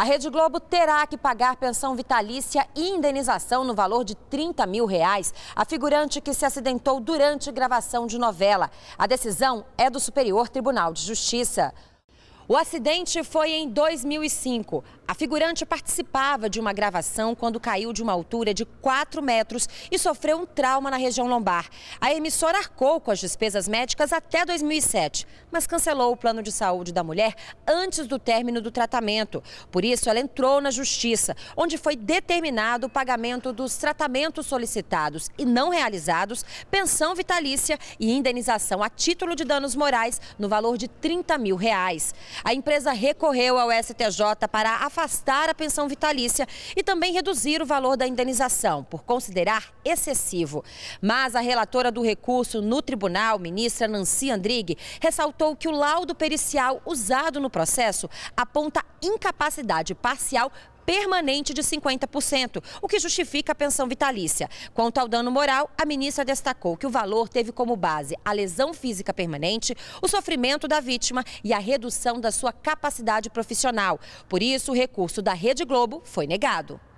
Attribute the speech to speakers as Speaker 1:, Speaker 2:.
Speaker 1: A Rede Globo terá que pagar pensão vitalícia e indenização no valor de 30 mil reais a figurante que se acidentou durante gravação de novela. A decisão é do Superior Tribunal de Justiça. O acidente foi em 2005. A figurante participava de uma gravação quando caiu de uma altura de 4 metros e sofreu um trauma na região lombar. A emissora arcou com as despesas médicas até 2007, mas cancelou o plano de saúde da mulher antes do término do tratamento. Por isso, ela entrou na justiça, onde foi determinado o pagamento dos tratamentos solicitados e não realizados, pensão vitalícia e indenização a título de danos morais no valor de 30 mil reais. A empresa recorreu ao STJ para afastar a pensão vitalícia e também reduzir o valor da indenização, por considerar excessivo. Mas a relatora do recurso no tribunal, ministra Nancy Andrighi, ressaltou que o laudo pericial usado no processo aponta incapacidade parcial permanente de 50%, o que justifica a pensão vitalícia. Quanto ao dano moral, a ministra destacou que o valor teve como base a lesão física permanente, o sofrimento da vítima e a redução da sua capacidade profissional. Por isso, o recurso da Rede Globo foi negado.